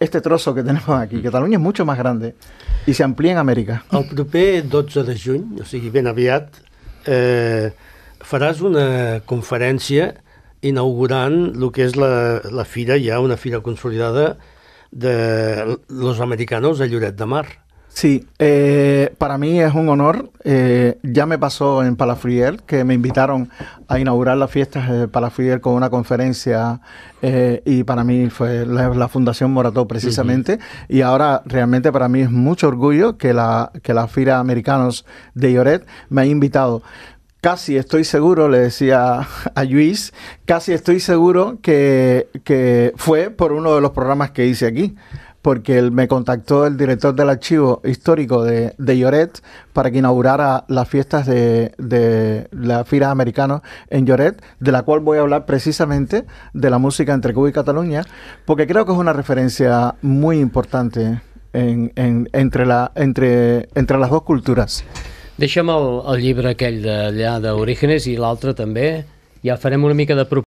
Este trozo que tenemos aquí, Catalunya és mucho más grande i se amplía en Amèrica. El proper 12 de juny, o sigui, ben aviat, eh, faràs una conferència inaugurant el que és la, la fira, ja una fira consolidada de los americanos a Lloret de Mar. Sí, eh, para mí es un honor. Eh, ya me pasó en Palafriel, que me invitaron a inaugurar las fiestas de Palafriel con una conferencia eh, y para mí fue la, Fundación Morató precisamente. Y ahora realmente para mí es mucho orgullo que la, que la FIRA Americanos de Lloret me ha invitado casi estoy seguro, le decía a Luis, casi estoy seguro que, que, fue por uno de los programas que hice aquí porque me contactó el director del archivo histórico de, Lloret para que inaugurara las fiestas de, de fira filas en Lloret, de la cual voy a hablar precisamente de la música entre Cuba y Cataluña, porque creo que es una referencia muy importante entre, la, entre, entre las el, el llibre de Orígenes y i l'altre también, Ja farem una mica de propaganda